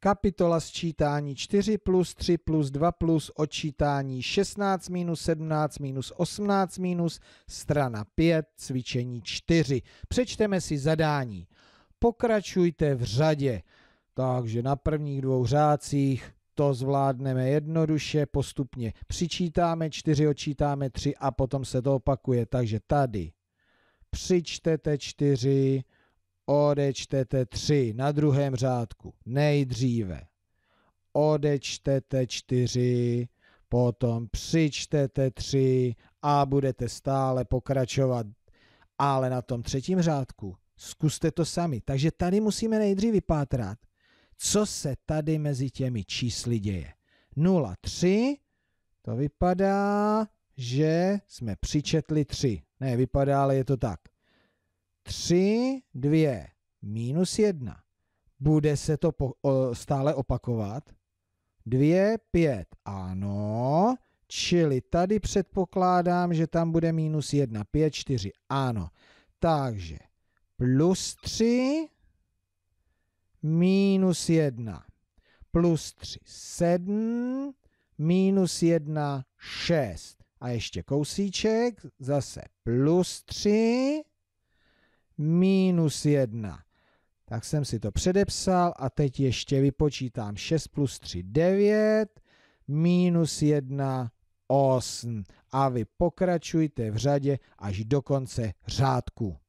Kapitola sčítání 4 plus 3 plus 2 plus odčítání 16 minus 17 minus 18 minus strana 5 cvičení 4. Přečteme si zadání. Pokračujte v řadě. Takže na prvních dvou řádcích to zvládneme jednoduše, postupně přičítáme, 4, odčítáme, 3 a potom se to opakuje. Takže tady přičtete 4, odečtete 3 na druhém řádku nejdříve, odečtete 4, potom přičtete 3 a budete stále pokračovat. Ale na tom třetím řádku zkuste to sami. Takže tady musíme nejdřív vypátrat, co se tady mezi těmi čísly děje. 0, 3, to vypadá, že jsme přičetli 3. Ne, vypadá, ale je to tak. 3, 2, minus 1. Bude se to po, o, stále opakovat? 2, 5, ano. Čili tady předpokládám, že tam bude minus 1, 5, 4, ano. Takže plus 3, minus 1, plus 3, 7, minus 1, 6. A ještě kousíček, zase plus 3, minus 1. Tak jsem si to předepsal a teď ještě vypočítám 6 plus 3, 9, minus 1, 8. A vy pokračujte v řadě až do konce řádku.